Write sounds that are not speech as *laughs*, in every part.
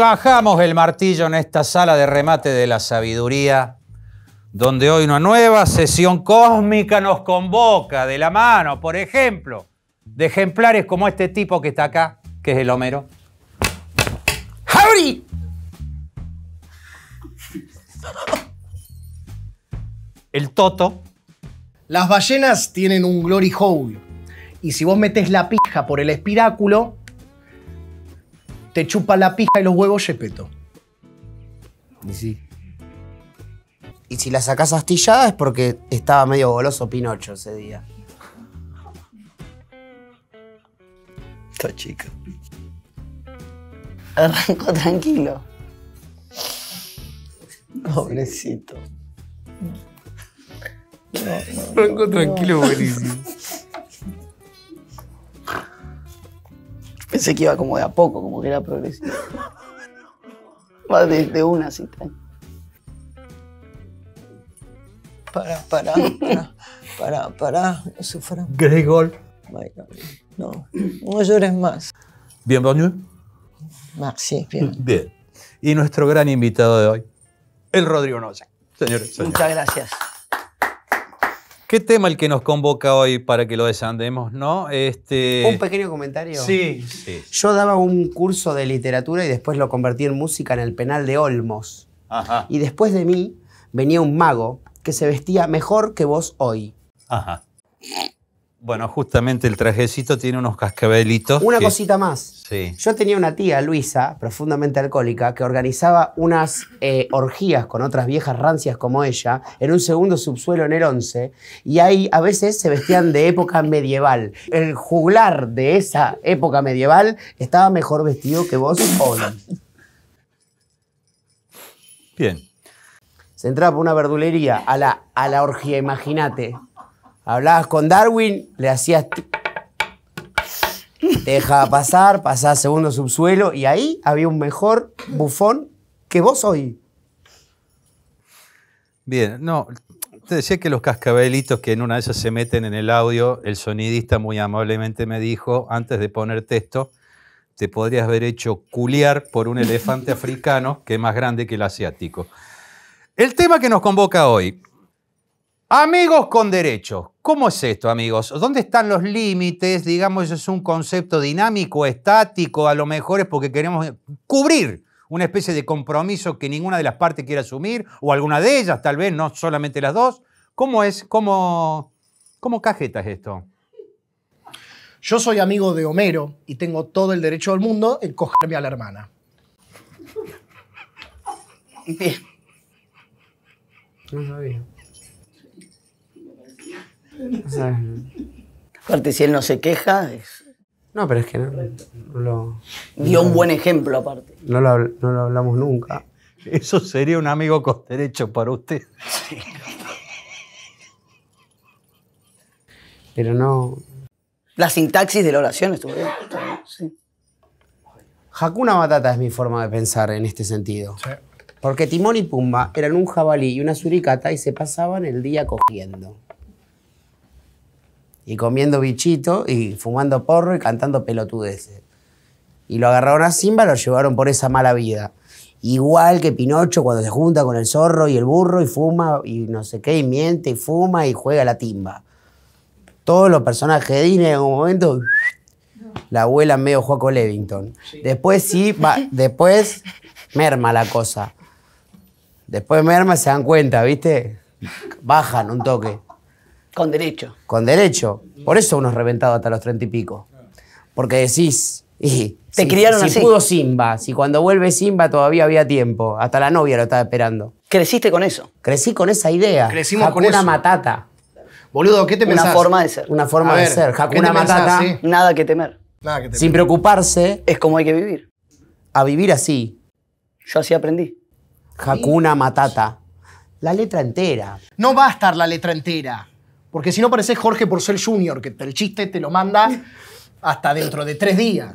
bajamos el martillo en esta sala de remate de la sabiduría, donde hoy una nueva sesión cósmica nos convoca de la mano, por ejemplo, de ejemplares como este tipo que está acá, que es el Homero. El Toto. Las ballenas tienen un glory hole. Y si vos metes la pija por el espiráculo, te chupa la pija y los huevos Yepeto. Y sí. Y si la sacas astillada es porque estaba medio goloso Pinocho ese día. Está chica. Arrancó tranquilo. Pobrecito. tranquilo, buenísimo. Sé que iba como de a poco, como que era progresivo. Va desde una cita. Para, para, para, para, para, no sufra. No, no llores más. Bienvenido. Merci, bien. Bien. Y nuestro gran invitado de hoy, el Rodrigo Noche. señores. Muchas gracias. Qué tema el que nos convoca hoy para que lo desandemos, ¿no? Este, un pequeño comentario. Sí, sí. Yo daba un curso de literatura y después lo convertí en música en el penal de Olmos. Ajá. Y después de mí venía un mago que se vestía mejor que vos hoy. Ajá. Bueno, justamente el trajecito tiene unos cascabelitos. Una cosita más. Sí. Yo tenía una tía, Luisa, profundamente alcohólica, que organizaba unas eh, orgías con otras viejas rancias como ella en un segundo subsuelo en el 11, y ahí a veces se vestían de época medieval. El juglar de esa época medieval estaba mejor vestido que vos no. Bien. Se entraba por una verdulería a la, a la orgía, imagínate. Hablabas con Darwin, le hacías. Te dejaba pasar, pasaba segundo subsuelo y ahí había un mejor bufón que vos hoy. Bien, no, te decía que los cascabelitos que en una de esas se meten en el audio, el sonidista muy amablemente me dijo, antes de poner texto, te podrías haber hecho culiar por un elefante africano que es más grande que el asiático. El tema que nos convoca hoy, Amigos con derechos. ¿Cómo es esto, amigos? ¿Dónde están los límites? Digamos, es un concepto dinámico, estático, a lo mejor es porque queremos cubrir una especie de compromiso que ninguna de las partes quiere asumir, o alguna de ellas, tal vez, no solamente las dos. ¿Cómo es? ¿Cómo, cómo cajeta es esto? Yo soy amigo de Homero y tengo todo el derecho del mundo en cogerme a la hermana. No sabía aparte, si él no se queja, es... No, pero es que no, lo... Dio un buen ejemplo, aparte. No lo, hablamos nunca. *laughs* Eso sería un amigo con derecho para usted. Pero no... La sintaxis de la oración estuvo bien. Sí. Hakuna Matata es mi forma de pensar en este sentido. Porque Timón y Pumba eran un jabalí y una suricata y se pasaban el día cogiendo y comiendo bichito y fumando porro y cantando pelotudeces. Y lo agarraron a Simba, lo llevaron por esa mala vida. Igual que Pinocho cuando se junta con el zorro y el burro y fuma y no sé qué, y miente y fuma y juega la timba. Todos los personajes de Disney en un momento la abuela medio con Levington. Después sí, va, después merma la cosa. Después merma, se dan cuenta, ¿viste? Bajan un toque. Con derecho. Con derecho. Por eso uno es reventado hasta los treinta y pico. Porque decís, y, Te si, criaron si pudo Simba, si cuando vuelve Simba todavía había tiempo, hasta la novia lo estaba esperando. Creciste con eso. Crecí con esa idea. Crecimos con una Matata. Boludo, ¿qué te Una forma de ser. Una forma de ser. Hakuna Matata. Nada que temer. Nada que temer. Sin preocuparse. Es como hay que vivir. A vivir así. Yo así aprendí. Hakuna Matata. La letra entera. No va a estar la letra entera. Porque si no pareces Jorge Porcel Jr., que el chiste te lo manda hasta dentro de tres días.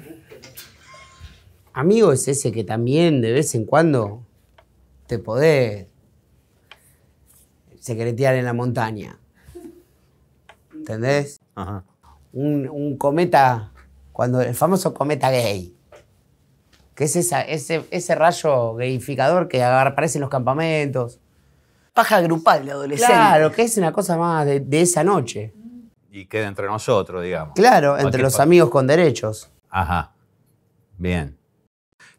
Amigo es ese que también de vez en cuando te podés secretear en la montaña. ¿Entendés? Un, cometa, cuando el famoso cometa gay, que es esa, ese, ese rayo gayificador que aparece en los campamentos paja grupal de adolescente. Claro, que es una cosa más de, esa noche. Y queda entre nosotros, digamos. Claro, entre los amigos con derechos. Ajá. Bien.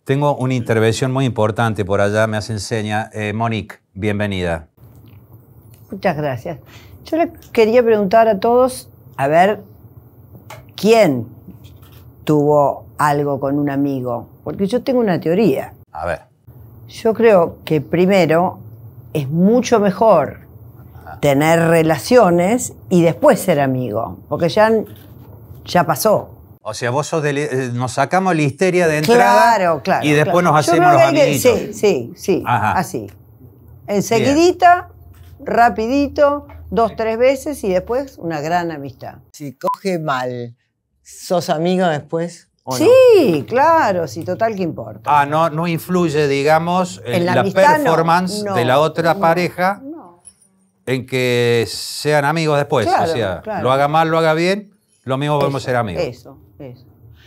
Tengo una intervención muy importante por allá, me hace enseña. Eh, Monique, bienvenida. Muchas gracias. Yo le quería preguntar a todos, a ver, ¿quién tuvo algo con un amigo? Porque yo tengo una teoría. A ver. Yo creo que primero es mucho mejor tener relaciones y después ser amigo, porque ya, ya pasó. O sea, vos sos de, eh, nos sacamos la histeria de entrada claro, claro, y después nos hacemos los amiguitos. sí, sí, sí, así. Enseguidita, rapidito, dos, tres veces y después una gran amistad. Si coge mal, ¿sos amigo después? Sí, claro, sí, total que importa. Ah, no, no influye, digamos, en la, performance de la otra pareja en que sean amigos después. o sea, lo haga mal, lo haga bien, lo mismo podemos ser amigos. Eso, eso.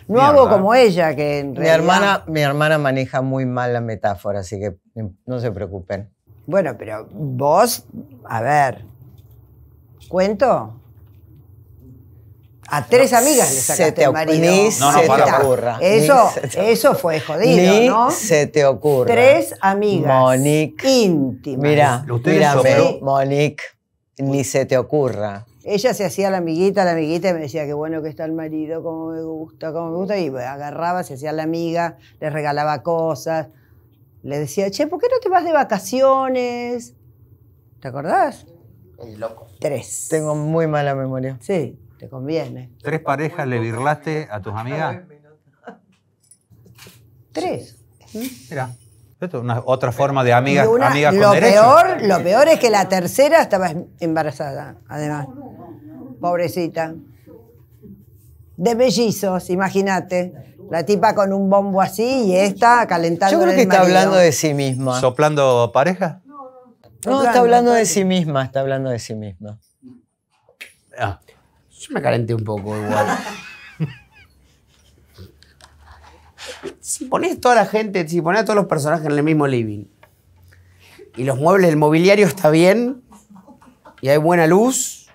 No hago como ella, que en realidad... Mi hermana, mi hermana maneja muy mal la metáfora, así que mm, no se preocupen. Bueno, pero vos, a ver, ¿cuento? A tres amigas le sacaste el marido. Ni no, se te ocurra. Eso, eso fue jodido, ni se te ocurra. Tres amigas. Monique. Íntimas. Mira, mírame, Monique, ni se te ocurra. Ella se hacía la amiguita, la amiguita, y me decía, qué bueno que está el marido, cómo me gusta, cómo me gusta. Y agarraba, se hacía la amiga, le regalaba cosas. Le decía, che, ¿por qué no te vas de vacaciones? ¿Te acordás? El loco. Tres. Tengo muy mala memoria. Sí. Te conviene. ¿Tres parejas le birlaste a tus amigas? Tres. Mira. Esto, una, otra forma de amigas, con lo Peor, lo peor es que la tercera estaba em, embarazada, además. Pobrecita. De bellizos imagínate. La tipa con un bombo así y esta calentando. Yo creo que está hablando de sí misma. ¿Soplando pareja? No, no está hablando de sí misma, está hablando de sí misma. Ah. Yo me calenté un poco igual. si pones toda la gente, si pones a todos los personajes en el mismo living y los muebles, el mobiliario está bien y hay buena luz,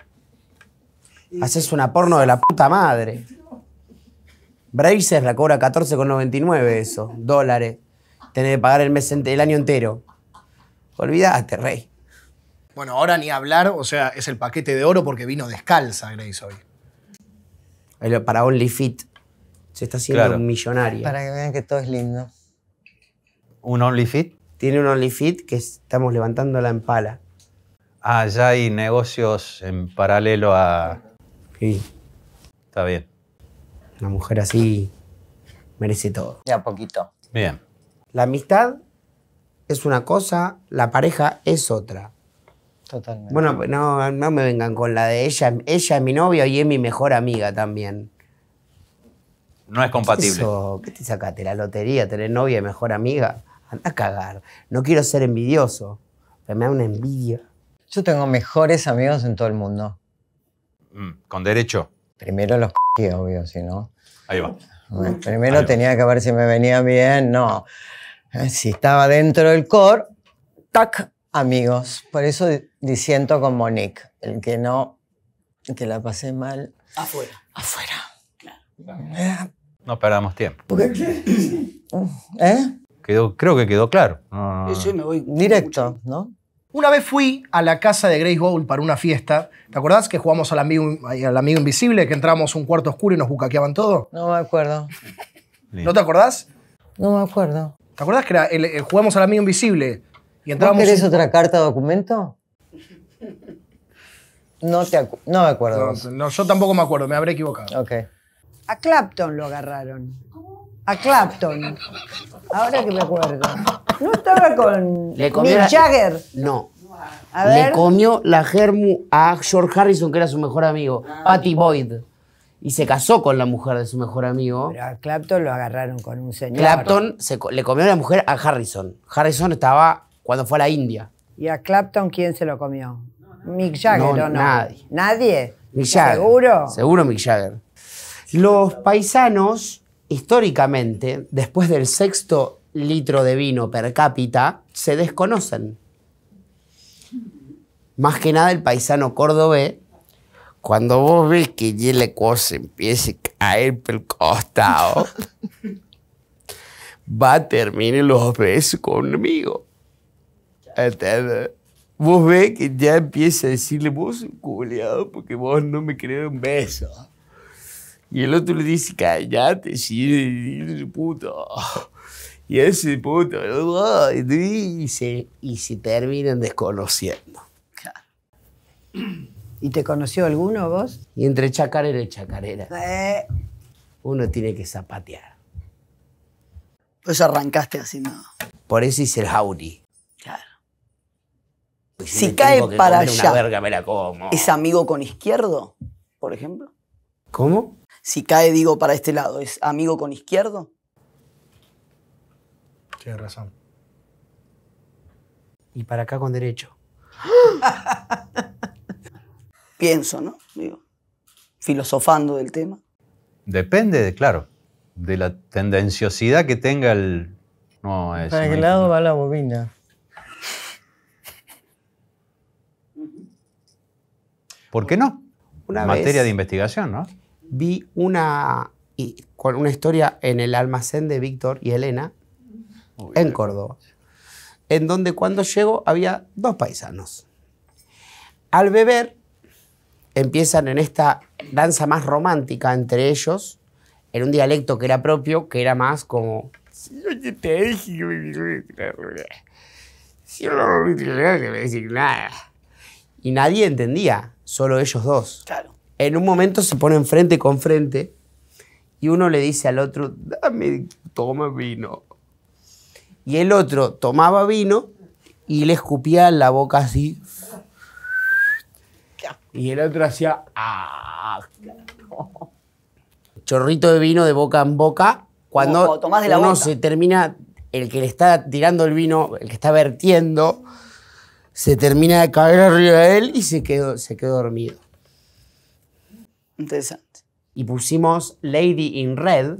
haces una porno de la puta madre. es la cobra 14,99 eso, dólares. Tenés que pagar el, mes, el año entero. Olvidaste, rey. Bueno, ahora ni hablar, o sea, es el paquete de oro porque vino descalza Grace hoy. para OnlyFit se está haciendo un millonario. Para que vean que todo es lindo. ¿Un OnlyFit? Tiene un OnlyFit que estamos levantando la empala. Ah, ya hay negocios en paralelo a... Sí. Está bien. Una mujer así merece todo. Ya poquito. Bien. La amistad es una cosa, la pareja es otra. Bueno, no, no me vengan con la de ella. Ella es mi novia y es mi mejor amiga también. No es compatible. Eso, ¿Qué te sacaste? La lotería, tener novia y mejor amiga. Anda a cagar. No quiero ser envidioso. Pero me da una envidia. Yo tengo mejores amigos en todo el mundo. Mm, ¿Con derecho? Primero los c obvio, si no. Ahí va. primero tenía que ver si me venía bien. No. Eh, si estaba dentro del core, tac, amigos. Por eso diciendo con Monique, el que no, que la pasé mal. Afuera. Afuera. No perdamos tiempo. qué? ¿Eh? Quedó, creo que quedó claro. Sí, me voy Directo, ¿no? Una vez fui a la casa de Grace Gould para una fiesta. ¿Te acordás que jugamos al amigo, al amigo invisible, que entramos un cuarto oscuro y nos bucaqueaban todo? No me acuerdo. ¿No te acordás? No me acuerdo. ¿Te acordás que era el, jugamos al amigo invisible? Y querés otra carta o documento? No, te no me acuerdo. No, yo tampoco me acuerdo, me habré equivocado. Ok. A Clapton lo agarraron. ¿Cómo? A Clapton. Ahora que me acuerdo. ¿No estaba con Le Jagger? No. Le comió la germu a George Harrison, que era su mejor amigo, Patty Boyd. Y se casó con la mujer de su mejor amigo. Pero a Clapton lo agarraron con un señor. Clapton le comió la mujer a Harrison. Harrison estaba cuando fue a la India. ¿Y a Clapton quién se lo comió? Mick Jagger o no. Nadie. ¿Nadie? ¿Seguro? Seguro Mick Jagger. Los paisanos, históricamente, después del sexto litro de vino per cápita, se desconocen. Más que nada el paisano cordobés, cuando vos ves que Yeleco empieza a caer por el costado, *laughs* va a terminar los besos conmigo. ¿Entendés? vos ves que ya empieza a decirle, vos culeado porque vos no me crees un beso. Y el otro le dice, callate, sí, puto. Y ese puto, y se, y se terminan desconociendo. ¿Y te conoció alguno vos? Y entre chacarera y chacarera. Eh. Uno tiene que zapatear. Pues arrancaste así, ¿no? Por eso hice el jauri. Pues si, cae para allá, ¿es amigo con izquierdo, por ejemplo? ¿Cómo? Si cae, digo, para este lado, ¿es amigo con izquierdo? Tienes razón. Y para acá con derecho. *laughs* Pienso, ¿no? Digo, filosofando del tema. Depende, claro, de la tendenciosidad que tenga el... No, ¿Para qué lado va la bobina? ¿Por qué no? Una Materia de investigación, ¿no? Vi una, y, con una historia en el almacén de Víctor y Elena en Córdoba, en donde cuando llego había dos paisanos. Al beber, empiezan en esta danza más romántica entre ellos, en un dialecto que era propio, que era más como... Si no me nada. Y nadie entendía, solo ellos dos. Claro. En un momento se ponen frente con frente y uno le dice al otro, dame, toma vino. Y el otro tomaba vino y le escupía la boca así. Y el otro hacía... Ah, Chorrito de vino de boca en boca. Cuando, uno se termina, el que le está tirando el vino, el que está vertiendo, se termina de caer arriba de él y se quedó, se quedó dormido. Interesante. Y pusimos Lady in Red.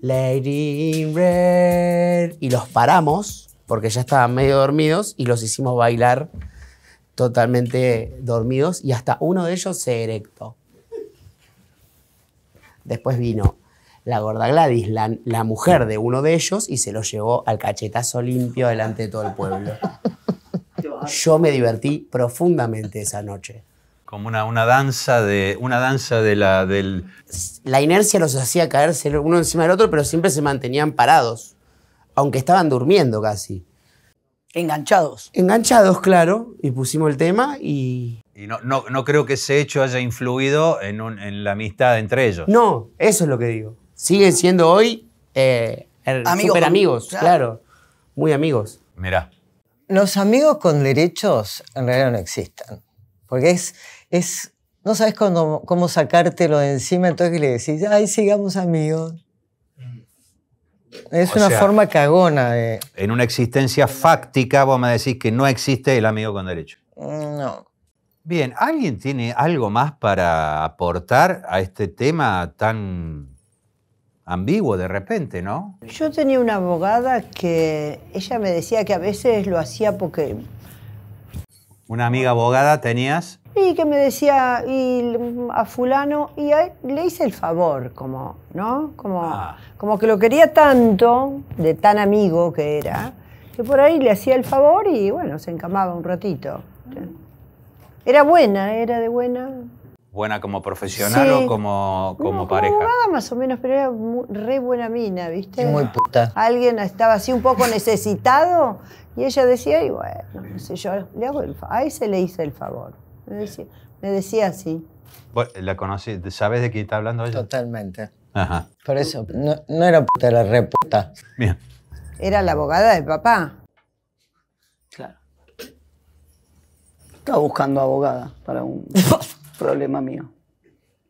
Lady in Red. Y los paramos porque ya estaban medio dormidos y los hicimos bailar totalmente dormidos y hasta uno de ellos se erectó. Después vino la gorda Gladys, la, la mujer de uno de ellos, y se lo llevó al cachetazo limpio delante de todo el pueblo. *laughs* *laughs* Yo me divertí profundamente esa noche. Como una, danza de una danza de la del la inercia los hacía caerse uno encima del otro, pero siempre se mantenían parados, aunque estaban durmiendo casi. Enganchados. Enganchados, claro, y pusimos el tema y y no, creo que ese hecho haya influido en, la amistad entre ellos. No, eso es lo que digo. Siguen siendo hoy eh, er, amigos, super amigos, claro. claro. Muy amigos. Mirá los amigos con derechos en realidad no existen. Porque es, es no sabes cómo, cómo sacártelo de encima, entonces le decís, ay, sigamos amigos. Es una forma cagona de... En una existencia fáctica vos me decís que no existe el amigo con derecho. Mm, no. Bien, ¿alguien tiene algo más para aportar a este tema tan ambiguo de repente, ¿no? Yo tenía una abogada que ella me decía que a veces lo hacía porque... ¿Una amiga abogada tenías? Y que me decía y a fulano, y le hice el favor, como, ¿no? Como, ah. como que lo quería tanto, de tan amigo que era, que por ahí le hacía el favor y bueno, se encamaba un ratito. Mm. Era buena, era de buena, ¿Buena como profesional o como, como, pareja? Abogada más o menos, pero era muy, re buena mina, ¿viste? muy puta. Alguien estaba así un poco necesitado y ella decía, y bueno, no sé yo, le hago el Ahí se le hizo el favor. Me decía, me decía así. ¿La conocí? ¿Sabes de qué está hablando ella? Totalmente. Ajá. Por eso, no, era puta, era re puta. Bien. Era la abogada del papá. Claro. Estaba buscando abogada para un... *laughs* problema mío.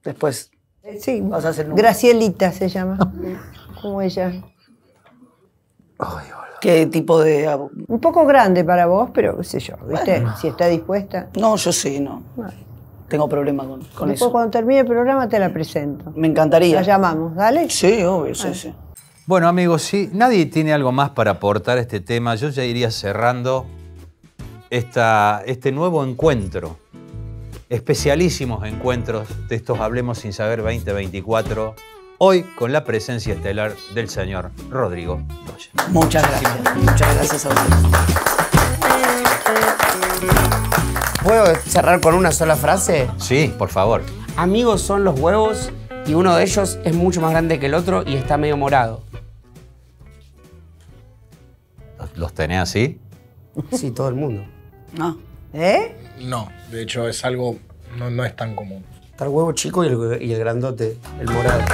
Después eh, sí, vas a hacer un... Gracielita se llama, como ella. Ay, ¿Qué tipo de.? Un poco grande para vos, pero qué sé yo, ¿viste? Si está dispuesta. No, yo sí, no. Tengo problema con, con Después, cuando termine el programa, te la presento. Me encantaría. La llamamos, ¿dale? Sí, obvio, sí, sí. Bueno, amigos, si nadie tiene algo más para aportar a este tema, yo ya iría cerrando esta, este nuevo encuentro especialísimos encuentros de estos Hablemos sin Saber 2024, hoy con la presencia estelar del señor Rodrigo Muchas gracias, muchas gracias a ustedes. ¿Puedo cerrar con una sola frase? Sí, por favor. Amigos son los huevos y uno de ellos es mucho más grande que el otro y está medio morado. ¿Los tenés así? Sí, todo el mundo. No. Ah. ¿Eh? No, de hecho es algo, no, no es tan común. Está el huevo chico y el, y el grandote, el morado.